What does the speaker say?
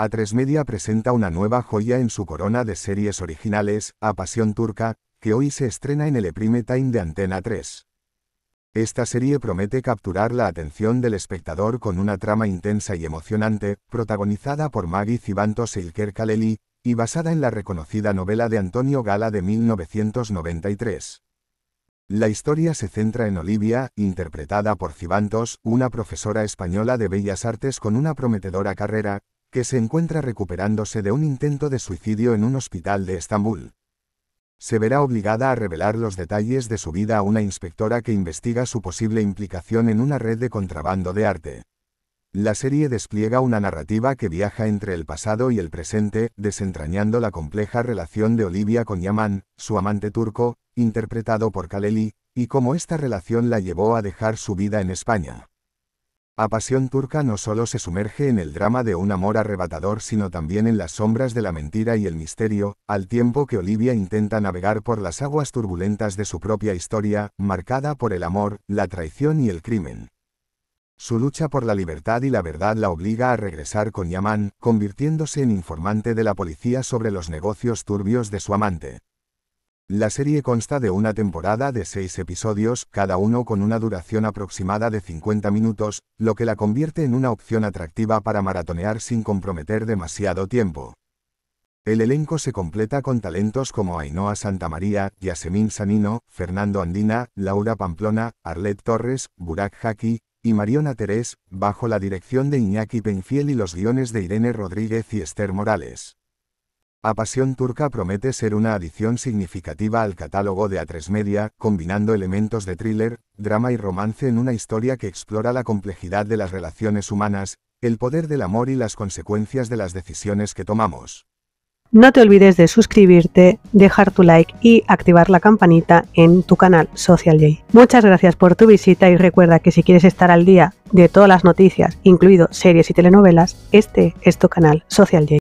A3 Media presenta una nueva joya en su corona de series originales, A Pasión Turca, que hoy se estrena en el Eprime Time de Antena 3. Esta serie promete capturar la atención del espectador con una trama intensa y emocionante, protagonizada por Maggie y e Ilker Kaleli, y basada en la reconocida novela de Antonio Gala de 1993. La historia se centra en Olivia, interpretada por Cibantos, una profesora española de bellas artes con una prometedora carrera, que se encuentra recuperándose de un intento de suicidio en un hospital de Estambul. Se verá obligada a revelar los detalles de su vida a una inspectora que investiga su posible implicación en una red de contrabando de arte. La serie despliega una narrativa que viaja entre el pasado y el presente, desentrañando la compleja relación de Olivia con Yaman, su amante turco, interpretado por Kaleli, y cómo esta relación la llevó a dejar su vida en España. A Pasión Turca no solo se sumerge en el drama de un amor arrebatador, sino también en las sombras de la mentira y el misterio, al tiempo que Olivia intenta navegar por las aguas turbulentas de su propia historia, marcada por el amor, la traición y el crimen. Su lucha por la libertad y la verdad la obliga a regresar con Yaman, convirtiéndose en informante de la policía sobre los negocios turbios de su amante. La serie consta de una temporada de seis episodios, cada uno con una duración aproximada de 50 minutos, lo que la convierte en una opción atractiva para maratonear sin comprometer demasiado tiempo. El elenco se completa con talentos como Ainhoa Santamaría, Yasemin Sanino, Fernando Andina, Laura Pamplona, Arlet Torres, Burak Haki y Mariona Terés, bajo la dirección de Iñaki Penfiel y los guiones de Irene Rodríguez y Esther Morales. A Pasión Turca promete ser una adición significativa al catálogo de A3 Media, combinando elementos de thriller, drama y romance en una historia que explora la complejidad de las relaciones humanas, el poder del amor y las consecuencias de las decisiones que tomamos. No te olvides de suscribirte, dejar tu like y activar la campanita en tu canal Social J. Muchas gracias por tu visita y recuerda que si quieres estar al día de todas las noticias, incluido series y telenovelas, este es tu canal Social J.